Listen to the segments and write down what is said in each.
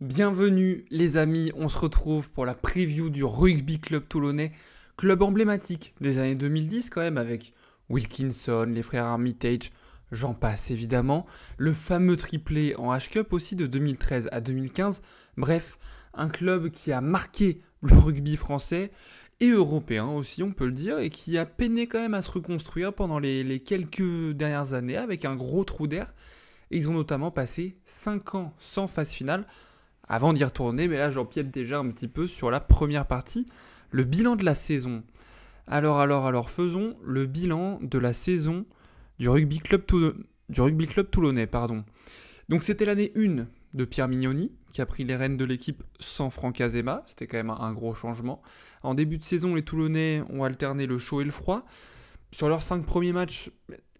Bienvenue les amis, on se retrouve pour la preview du Rugby Club Toulonnais, club emblématique des années 2010 quand même avec Wilkinson, les frères Armitage, j'en passe évidemment, le fameux triplé en H-Cup aussi de 2013 à 2015, bref, un club qui a marqué le rugby français et européen aussi on peut le dire et qui a peiné quand même à se reconstruire pendant les, quelques dernières années avec un gros trou d'air. Ils ont notamment passé 5 ans sans phase finale avant d'y retourner, mais là j'empiète déjà un petit peu sur la première partie, le bilan de la saison. Alors, alors, alors, faisons le bilan de la saison du rugby club, du rugby club toulonnais. Pardon. Donc c'était l'année 1 de Pierre Mignoni, qui a pris les rênes de l'équipe sans Franck Azema, c'était quand même un gros changement. En début de saison, les Toulonnais ont alterné le chaud et le froid. Sur leurs 5 premiers matchs,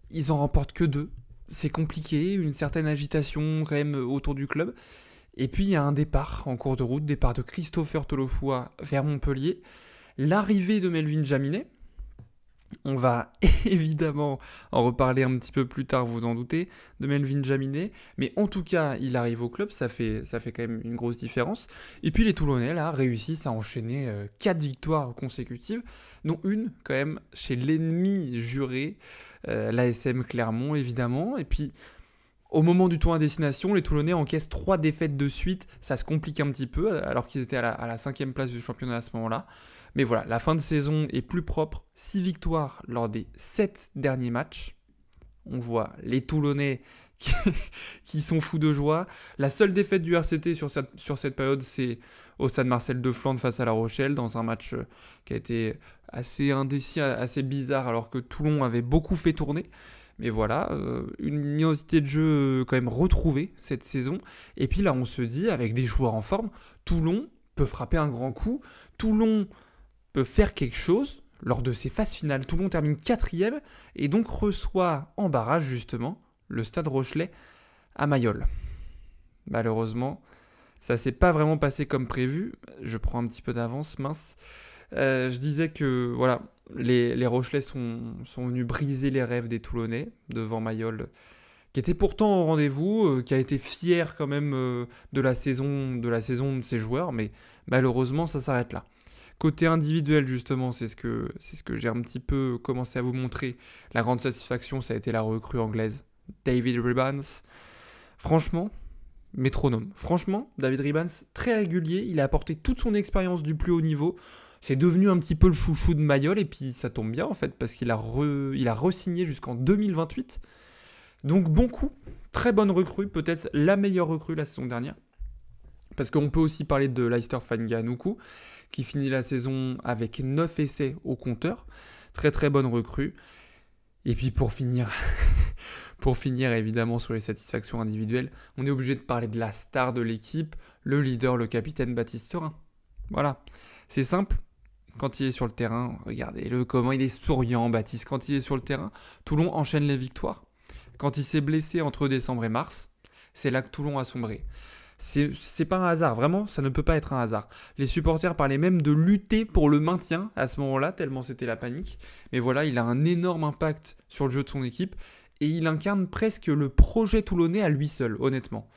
ils en remportent que 2. C'est compliqué, une certaine agitation quand même autour du club. Et puis il y a un départ en cours de route, départ de Christopher Tolofoua vers Montpellier, l'arrivée de Melvin Jaminet. On va évidemment en reparler un petit peu plus tard, vous en doutez, de Melvin Jaminet. Mais en tout cas, il arrive au club, ça fait, ça fait quand même une grosse différence. Et puis les Toulonnais, là, réussissent à enchaîner euh, quatre victoires consécutives, dont une quand même chez l'ennemi juré, euh, l'ASM Clermont, évidemment. Et puis au moment du tour à destination, les Toulonnais encaissent trois défaites de suite. Ça se complique un petit peu, alors qu'ils étaient à la, cinquième place du championnat à ce moment-là. Mais voilà, la fin de saison est plus propre. 6 victoires lors des sept derniers matchs. On voit les Toulonnais qui, sont fous de joie. La seule défaite du RCT sur cette, sur cette période, c'est au Stade Marcel de Flandre face à La Rochelle, dans un match euh, qui a été assez indécis, assez bizarre, alors que Toulon avait beaucoup fait tourner. Mais voilà, euh, une identité de jeu euh, quand même retrouvée cette saison. Et puis là, on se dit, avec des joueurs en forme, Toulon peut frapper un grand coup. Toulon peut faire quelque chose lors de ses phases finales. Toulon termine quatrième et donc reçoit en barrage justement le Stade Rochelet à Mayol. Malheureusement, ça s'est pas vraiment passé comme prévu. Je prends un petit peu d'avance, mince. Euh, je disais que voilà, les, Rochelais sont, sont, venus briser les rêves des Toulonnais devant Mayol, qui était pourtant au rendez-vous, euh, qui a été fier quand même euh, de, la saison, de la saison de ses joueurs, mais malheureusement ça s'arrête là. Côté individuel justement, c'est ce que, c'est ce que j'ai un petit peu commencé à vous montrer. La grande satisfaction, ça a été la recrue anglaise, David Ribbons. Franchement, métronome. Franchement, David Ribbons, très régulier, il a apporté toute son expérience du plus haut niveau c'est devenu un petit peu le chouchou de Mayol, et puis ça tombe bien en fait, parce qu'il a, re, il a signé jusqu'en 2028. Donc bon coup, très bonne recrue, peut-être la meilleure recrue la saison dernière. Parce qu'on peut aussi parler de Leicester Fanganuku, qui finit la saison avec 9 essais au compteur. Très très bonne recrue. Et puis pour finir, pour finir évidemment sur les satisfactions individuelles, on est obligé de parler de la star de l'équipe, le leader, le capitaine Baptiste Rhin. Voilà, c'est simple, quand il est sur le terrain, regardez-le comment il est souriant, Baptiste. Quand il est sur le terrain, Toulon enchaîne les victoires. Quand il s'est blessé entre décembre et mars, c'est là que Toulon a sombré. C'est pas un hasard, vraiment, ça ne peut pas être un hasard. Les supporters parlaient même de lutter pour le maintien à ce moment-là, tellement c'était la panique. Mais voilà, il a un énorme impact sur le jeu de son équipe et il incarne presque le projet toulonnais à lui seul, honnêtement.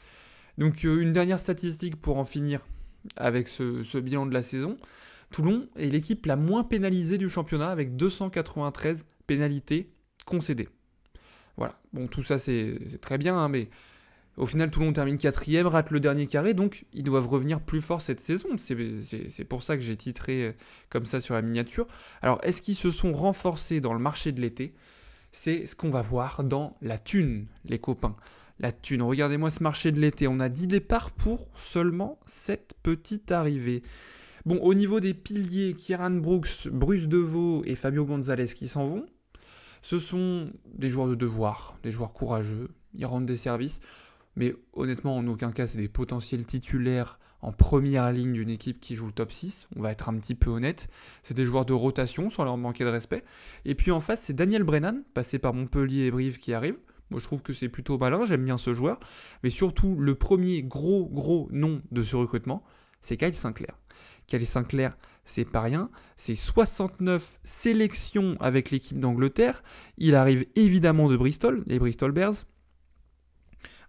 Donc, euh, une dernière statistique pour en finir avec ce, ce bilan de la saison. Toulon est l'équipe la moins pénalisée du championnat avec 293 pénalités concédées. Voilà, bon tout ça c'est très bien, hein, mais au final Toulon termine quatrième, rate le dernier carré, donc ils doivent revenir plus fort cette saison. C'est pour ça que j'ai titré euh, comme ça sur la miniature. Alors est-ce qu'ils se sont renforcés dans le marché de l'été C'est ce qu'on va voir dans la thune, les copains. La thune, regardez-moi ce marché de l'été, on a 10 départs pour seulement cette petite arrivée. Bon, au niveau des piliers, Kieran Brooks, Bruce Deveau et Fabio Gonzalez qui s'en vont, ce sont des joueurs de devoir, des joueurs courageux, ils rendent des services, mais honnêtement, en aucun cas, c'est des potentiels titulaires en première ligne d'une équipe qui joue le top 6, on va être un petit peu honnête. C'est des joueurs de rotation sans leur manquer de respect. Et puis en face, c'est Daniel Brennan, passé par Montpellier et Brive, qui arrive. Moi, je trouve que c'est plutôt malin, j'aime bien ce joueur. Mais surtout, le premier gros, gros nom de ce recrutement, c'est Kyle Sinclair. Calais Sinclair, c'est pas rien. C'est 69 sélections avec l'équipe d'Angleterre. Il arrive évidemment de Bristol, les Bristol Bears.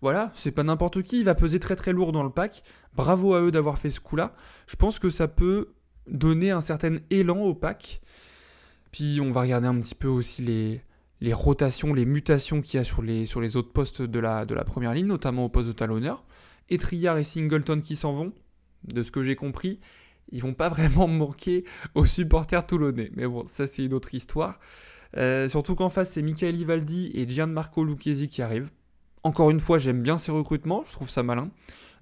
Voilà, c'est pas n'importe qui, il va peser très très lourd dans le pack. Bravo à eux d'avoir fait ce coup-là. Je pense que ça peut donner un certain élan au pack. Puis on va regarder un petit peu aussi les, rotations, les mutations qu'il y a sur les, sur les autres postes de la, de la première ligne, notamment au poste de talonneur. Etriard et Singleton qui s'en vont, de ce que j'ai compris ils vont pas vraiment manquer aux supporters toulonnais. Mais bon, ça c'est une autre histoire. Euh, surtout qu'en face, c'est Michael Ivaldi et Gianmarco Lucchesi qui arrivent. Encore une fois, j'aime bien ces recrutements, je trouve ça malin.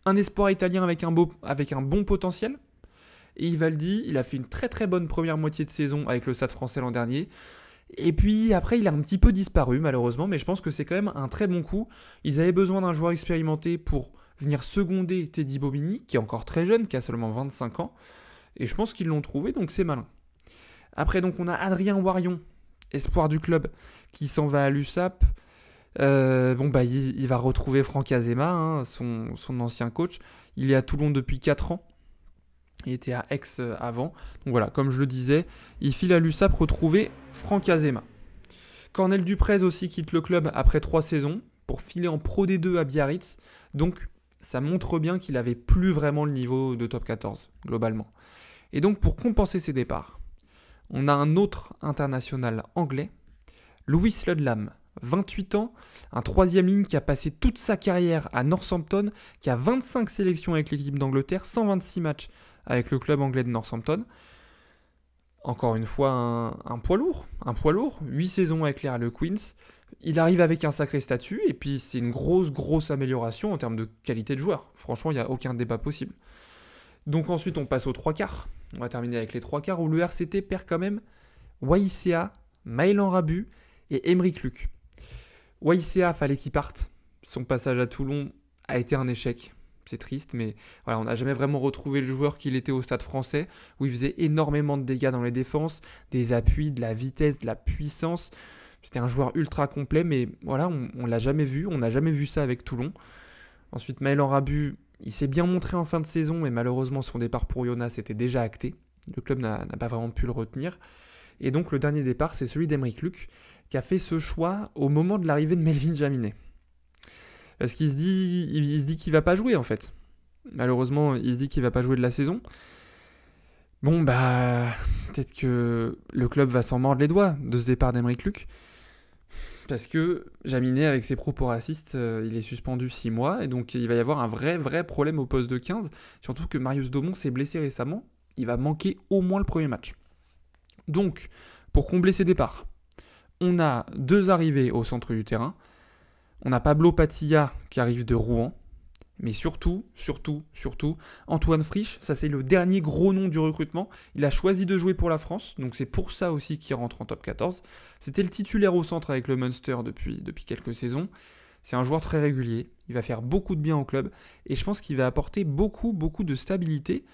Un espoir italien avec un, beau, avec un bon potentiel. Et Ivaldi, il a fait une très très bonne première moitié de saison avec le Stade français l'an dernier. Et puis après, il a un petit peu disparu malheureusement, mais je pense que c'est quand même un très bon coup. Ils avaient besoin d'un joueur expérimenté pour venir seconder Teddy Bobigny, qui est encore très jeune, qui a seulement 25 ans. Et je pense qu'ils l'ont trouvé, donc c'est malin. Après, donc, on a Adrien Warion, espoir du club, qui s'en va à l'USAP. Euh, bon, bah, il, va retrouver Franck Azema, hein, son, son, ancien coach. Il est à Toulon depuis 4 ans. Il était à Aix euh, avant. Donc voilà, comme je le disais, il file à l'USAP retrouver Franck Azema. Cornel Duprez aussi quitte le club après 3 saisons pour filer en Pro D2 à Biarritz. Donc ça montre bien qu'il n'avait plus vraiment le niveau de top 14, globalement. Et donc, pour compenser ses départs, on a un autre international anglais, Louis Ludlam, 28 ans, un troisième ligne qui a passé toute sa carrière à Northampton, qui a 25 sélections avec l'équipe d'Angleterre, 126 matchs avec le club anglais de Northampton. Encore une fois, un, poids lourd, un poids lourd, 8 saisons avec Le Queen's il arrive avec un sacré statut, et puis c'est une grosse, grosse amélioration en termes de qualité de joueur. Franchement, il n'y a aucun débat possible. Donc ensuite, on passe aux trois quarts. On va terminer avec les trois quarts, où le RCT perd quand même YCA, Maëlan Rabu et Emeric Luc. il fallait qu'il parte. Son passage à Toulon a été un échec. C'est triste, mais voilà, on n'a jamais vraiment retrouvé le joueur qu'il était au stade français, où il faisait énormément de dégâts dans les défenses, des appuis, de la vitesse, de la puissance. C'était un joueur ultra complet, mais voilà, on, l'a jamais vu, on n'a jamais vu ça avec Toulon. Ensuite, Maël Rabu, il s'est bien montré en fin de saison, mais malheureusement, son départ pour Jonas était déjà acté. Le club n'a pas vraiment pu le retenir. Et donc, le dernier départ, c'est celui d'Emeric Luc, qui a fait ce choix au moment de l'arrivée de Melvin Jaminet. Parce qu'il se dit qu'il ne qu'il va pas jouer, en fait. Malheureusement, il se dit qu'il va pas jouer de la saison. Bon, bah, peut-être que le club va s'en mordre les doigts de ce départ d'Emeric Luc parce que Jaminet, avec ses propos racistes, euh, il est suspendu 6 mois, et donc il va y avoir un vrai, vrai problème au poste de 15, surtout que Marius Daumont s'est blessé récemment, il va manquer au moins le premier match. Donc, pour combler ses départs, on a deux arrivées au centre du terrain, on a Pablo Patilla qui arrive de Rouen, mais surtout, surtout, surtout, Antoine Frisch, ça c'est le dernier gros nom du recrutement. Il a choisi de jouer pour la France, donc c'est pour ça aussi qu'il rentre en top 14. C'était le titulaire au centre avec le Munster depuis, depuis quelques saisons. C'est un joueur très régulier, il va faire beaucoup de bien au club, et je pense qu'il va apporter beaucoup, beaucoup de stabilité,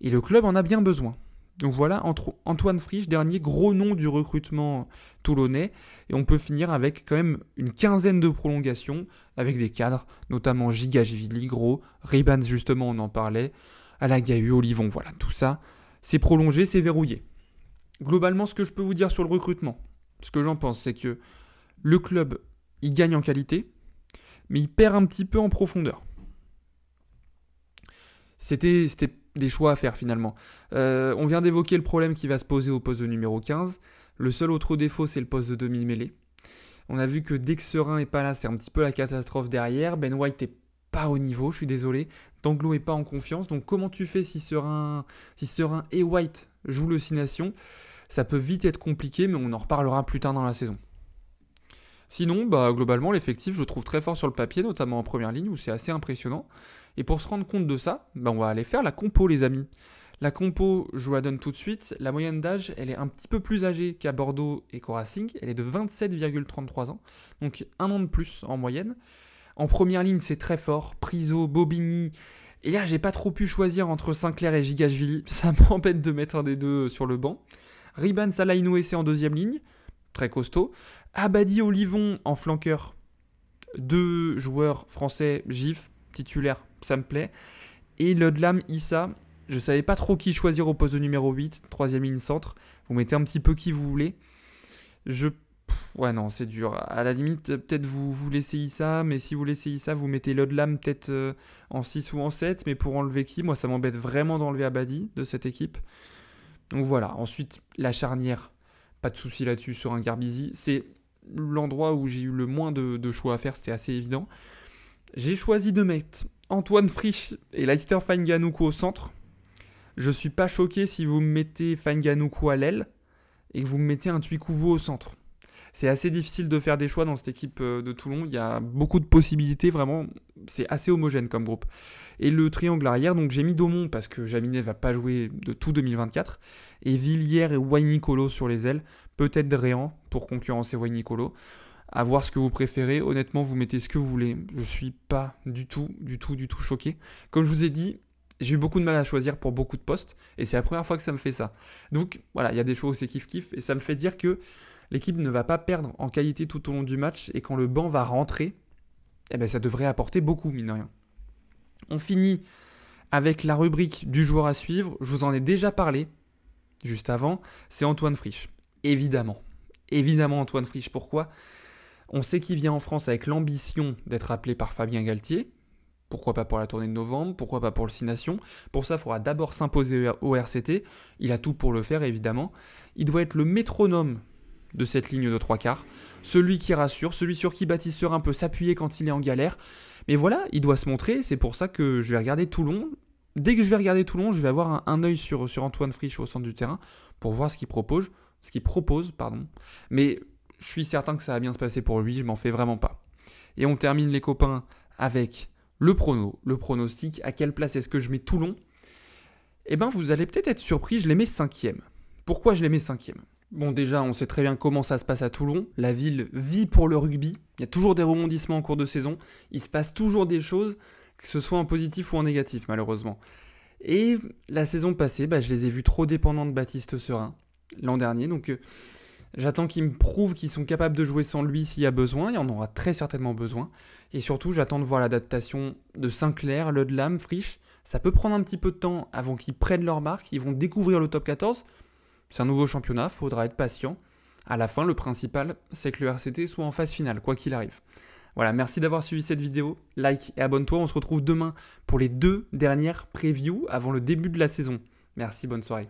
et le club en a bien besoin. Donc voilà Antoine Friche, dernier gros nom du recrutement toulonnais. Et on peut finir avec quand même une quinzaine de prolongations avec des cadres, notamment Givili, Gros, Ribans justement on en parlait, Alagahu, Olivon, voilà, tout ça. C'est prolongé, c'est verrouillé. Globalement, ce que je peux vous dire sur le recrutement, ce que j'en pense, c'est que le club, il gagne en qualité, mais il perd un petit peu en profondeur. C'était des choix à faire finalement. Euh, on vient d'évoquer le problème qui va se poser au poste de numéro 15. Le seul autre défaut, c'est le poste de demi-mêlée. On a vu que dès que Serein est pas là, c'est un petit peu la catastrophe derrière. Ben White est pas au niveau, je suis désolé. Danglo est pas en confiance. Donc comment tu fais si Serein, si et White jouent le 6 Ça peut vite être compliqué, mais on en reparlera plus tard dans la saison. Sinon, bah, globalement, l'effectif, je le trouve très fort sur le papier, notamment en première ligne, où c'est assez impressionnant. Et pour se rendre compte de ça, ben on va aller faire la compo, les amis. La compo, je vous la donne tout de suite. La moyenne d'âge, elle est un petit peu plus âgée qu'à Bordeaux et qu'au Racing. Elle est de 27,33 ans, donc un an de plus en moyenne. En première ligne, c'est très fort. Priso, Bobigny. Et là, j'ai pas trop pu choisir entre Sinclair et Gigageville. Ça m'embête de mettre un des deux sur le banc. Riban Salaino Inouessé en deuxième ligne, très costaud. Abadi Olivon en flanqueur. Deux joueurs français, GIF, titulaire, ça me plaît. Et Lodlam, Issa, je savais pas trop qui choisir au poste de numéro 8, troisième ligne centre. Vous mettez un petit peu qui vous voulez. Je. ouais, non, c'est dur. À la limite, peut-être vous, vous laissez Issa, mais si vous laissez Issa, vous mettez Lodlam peut-être euh, en 6 ou en 7. Mais pour enlever qui Moi, ça m'embête vraiment d'enlever Abadi de cette équipe. Donc voilà. Ensuite, la charnière. Pas de souci là-dessus sur un Garbizi. C'est l'endroit où j'ai eu le moins de, de choix à faire, c'était assez évident. J'ai choisi de mettre Antoine Frisch et Leicester Fanganuku au centre. Je suis pas choqué si vous me mettez Fanganuku à l'aile et que vous me mettez un tuicouvo au centre. C'est assez difficile de faire des choix dans cette équipe euh, de Toulon. Il y a beaucoup de possibilités, vraiment. C'est assez homogène comme groupe. Et le triangle arrière, donc j'ai mis Daumont parce que Jaminet va pas jouer de tout 2024. Et Villiers et Nicolo sur les ailes. Peut-être Dréan pour concurrencer Wainicolo. Nicolo à voir ce que vous préférez. Honnêtement, vous mettez ce que vous voulez. Je ne suis pas du tout, du tout, du tout choqué. Comme je vous ai dit, j'ai eu beaucoup de mal à choisir pour beaucoup de postes et c'est la première fois que ça me fait ça. Donc voilà, il y a des choses où c'est kiff kiff et ça me fait dire que l'équipe ne va pas perdre en qualité tout au long du match et quand le banc va rentrer, eh ben, ça devrait apporter beaucoup, mine de rien. On finit avec la rubrique du joueur à suivre. Je vous en ai déjà parlé juste avant. C'est Antoine Frisch. Évidemment. Évidemment, Antoine Frisch. Pourquoi on sait qu'il vient en France avec l'ambition d'être appelé par Fabien Galtier. Pourquoi pas pour la tournée de novembre Pourquoi pas pour le 6 Nations Pour ça, il faudra d'abord s'imposer au RCT. Il a tout pour le faire, évidemment. Il doit être le métronome de cette ligne de trois quarts. Celui qui rassure, celui sur qui Baptiste un peu s'appuyer quand il est en galère. Mais voilà, il doit se montrer. C'est pour ça que je vais regarder Toulon. Dès que je vais regarder Toulon, je vais avoir un, œil sur, sur Antoine Friche au centre du terrain pour voir ce qu'il propose. Ce qu'il propose, pardon. Mais je suis certain que ça va bien se passer pour lui, je m'en fais vraiment pas. Et on termine les copains avec le le pronostic, à quelle place est-ce que je mets Toulon Eh bien vous allez peut-être être surpris, je les mets cinquième. Pourquoi je les mets cinquième Bon déjà on sait très bien comment ça se passe à Toulon, la ville vit pour le rugby, il y a toujours des rebondissements en cours de saison, il se passe toujours des choses, que ce soit en positif ou en négatif malheureusement. Et la saison passée, bah, je les ai vus trop dépendants de Baptiste Serin l'an dernier, donc... Euh, J'attends qu'ils me prouvent qu'ils sont capables de jouer sans lui s'il y a besoin, il y en aura très certainement besoin. Et surtout, j'attends de voir l'adaptation de Sinclair, Ludlam, Friche. Ça peut prendre un petit peu de temps avant qu'ils prennent leur marque, ils vont découvrir le top 14. C'est un nouveau championnat, il faudra être patient. À la fin, le principal, c'est que le RCT soit en phase finale, quoi qu'il arrive. Voilà, merci d'avoir suivi cette vidéo. Like et abonne-toi, on se retrouve demain pour les deux dernières previews avant le début de la saison. Merci, bonne soirée.